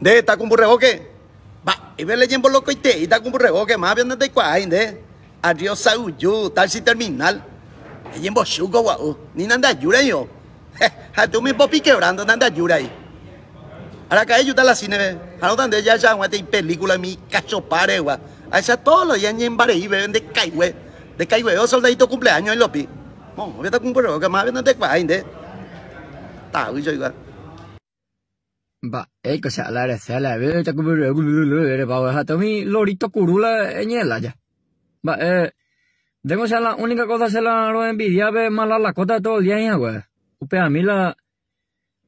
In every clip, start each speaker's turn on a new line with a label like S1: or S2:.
S1: de ta kumburregoke y ibele yembo loco ite ita kumburregoke más bien de kwa de adiós saúl, tal si terminal yembo shugo guau, ni nanda yura yo ha tú mi popi quebrando nanda yura ahí ahora cae yo la cine a ahora donde ya ya guate película mi cacho pare wa allá todos los ya en y beben de caigüe de caigüe o oh, soldadito cumpleaños en lo pi no voy a estar kumburregoke ma bien de kwa inde ta yo igual
S2: Ba, e Va, eikö se älä edes selä vyytä, kun vyry, kun vyry, eri pauhe, että mi lorito kurulla la ya. Ba, e tengo sea la única cosa se la lo envidia ve mala la cota todo el día ya, güey. Upe a mí la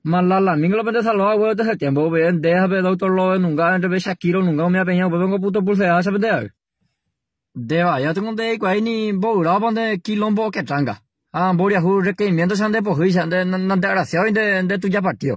S2: mala la mi lo pende a lo güey desde el tiempo, ve deja ve doctor lo nunca entre ve Shakiro nunca me ha peñado, ve vengo puto pulsea, se pende. va, ya tengo de ahí ni bogra pande quilombo que tranga. Ah, boria hu requerimientos ande pojuicia, ande ande desgraciado de de tuya partido.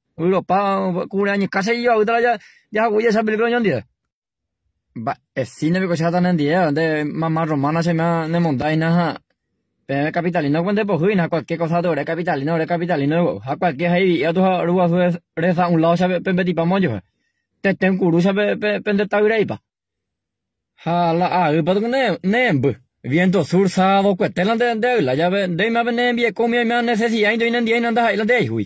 S2: කුරාණි කසයි උදලා යහ කොයි සබ්බිල කරන්නේ Sinabi cosa ¿no día de mamá romana se me de ¿Nada? pero capitalino cuente pues, por juina cualquier cosa de ore capitalino ore capitalino a cualquier ahí ya tu rúa su pues, reza un lado sabe pembe pues, tipa moyo te ten curu sabe pende ta ira ipa ha la a ah, ipa ne nemb viento sur sabo cuetelan de de la llave de me ven envie comia me necesidad y no andas ahí la de hui